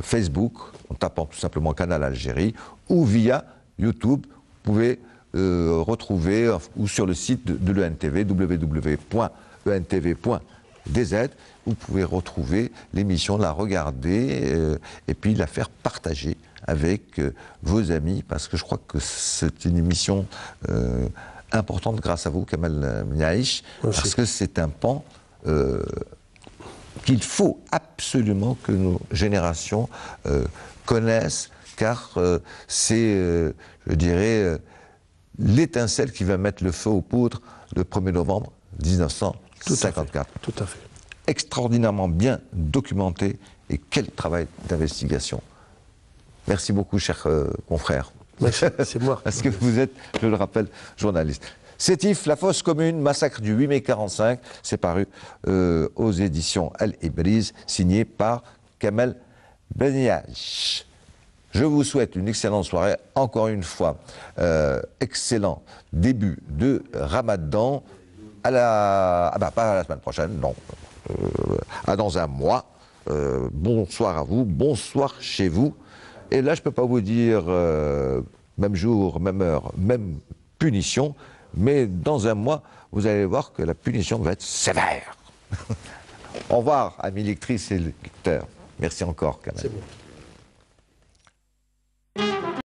Facebook, en tapant tout simplement Canal Algérie, ou via YouTube. Vous pouvez euh, retrouver euh, ou sur le site de, l'ENTV, www.entv.dz. E vous pouvez retrouver l'émission, la regarder euh, et puis la faire partager avec vos amis, parce que je crois que c'est une émission importante grâce à vous, Kamal Naïch, parce que c'est un pan qu'il faut absolument que nos générations connaissent, car c'est, je dirais, l'étincelle qui va mettre le feu aux poudres le 1er novembre 1954. Tout à fait. Extraordinairement bien documenté et quel travail d'investigation. Merci beaucoup, cher euh, confrère. C'est moi. Parce que vous êtes, je le rappelle, journaliste. Sétif, La Fosse Commune, Massacre du 8 mai 45, c'est paru euh, aux éditions Al Brise, signé par Kamel Benyach. Je vous souhaite une excellente soirée. Encore une fois, euh, excellent début de Ramadan. À la... Ah bah, pas la semaine prochaine, non. Euh, à dans un mois. Euh, bonsoir à vous, bonsoir chez vous. Et là, je ne peux pas vous dire même jour, même heure, même punition, mais dans un mois, vous allez voir que la punition va être sévère. Au revoir, amis lectrices et lecteurs. Merci encore, bon.